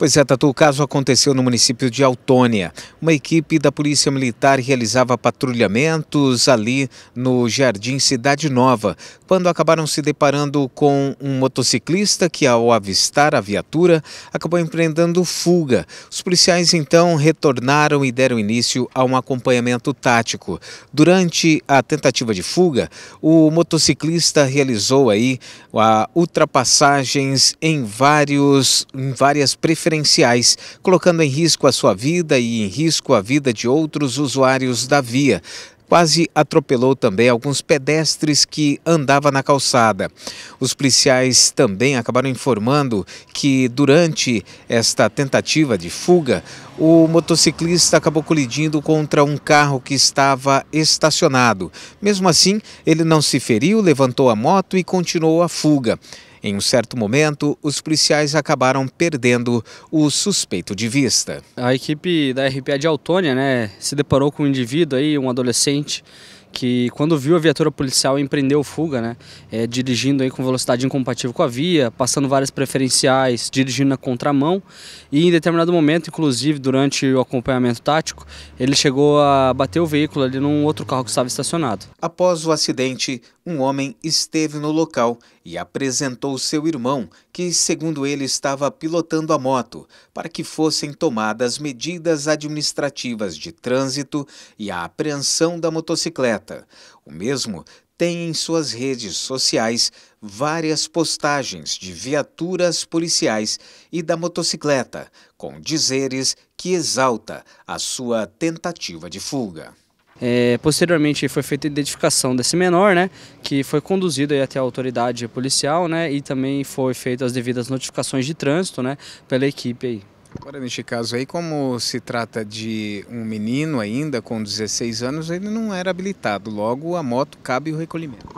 Pois é, Tatu, o caso aconteceu no município de Autônia. Uma equipe da Polícia Militar realizava patrulhamentos ali no Jardim Cidade Nova, quando acabaram se deparando com um motociclista que, ao avistar a viatura, acabou empreendendo fuga. Os policiais então retornaram e deram início a um acompanhamento tático. Durante a tentativa de fuga, o motociclista realizou aí a ultrapassagens em vários em várias preferências colocando em risco a sua vida e em risco a vida de outros usuários da via quase atropelou também alguns pedestres que andava na calçada. Os policiais também acabaram informando que durante esta tentativa de fuga, o motociclista acabou colidindo contra um carro que estava estacionado. Mesmo assim, ele não se feriu, levantou a moto e continuou a fuga. Em um certo momento, os policiais acabaram perdendo o suspeito de vista. A equipe da RPA de Autônia né, se deparou com um indivíduo, aí, um adolescente, que quando viu a viatura policial empreendeu fuga, né? É, dirigindo aí com velocidade incompatível com a via, passando várias preferenciais, dirigindo na contramão e em determinado momento, inclusive durante o acompanhamento tático, ele chegou a bater o veículo ali num outro carro que estava estacionado. Após o acidente, um homem esteve no local e apresentou seu irmão, que, segundo ele, estava pilotando a moto, para que fossem tomadas medidas administrativas de trânsito e a apreensão da motocicleta. O mesmo tem em suas redes sociais várias postagens de viaturas policiais e da motocicleta, com dizeres que exalta a sua tentativa de fuga. É, posteriormente foi feita a identificação desse menor, né, que foi conduzido até a autoridade policial, né, e também foi feitas as devidas notificações de trânsito, né, pela equipe aí. Agora, neste caso aí, como se trata de um menino ainda com 16 anos, ele não era habilitado, logo a moto cabe o recolhimento.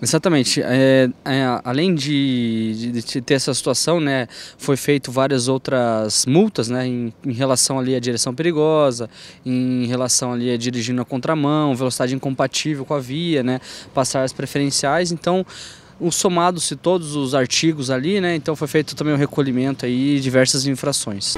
Exatamente. É, é, além de, de, de, ter essa situação, né, foi feito várias outras multas, né, em, em, relação ali à direção perigosa, em relação ali a dirigir na contramão, velocidade incompatível com a via, né, passar as preferenciais. Então, somado-se todos os artigos ali, né, então foi feito também o recolhimento aí diversas infrações.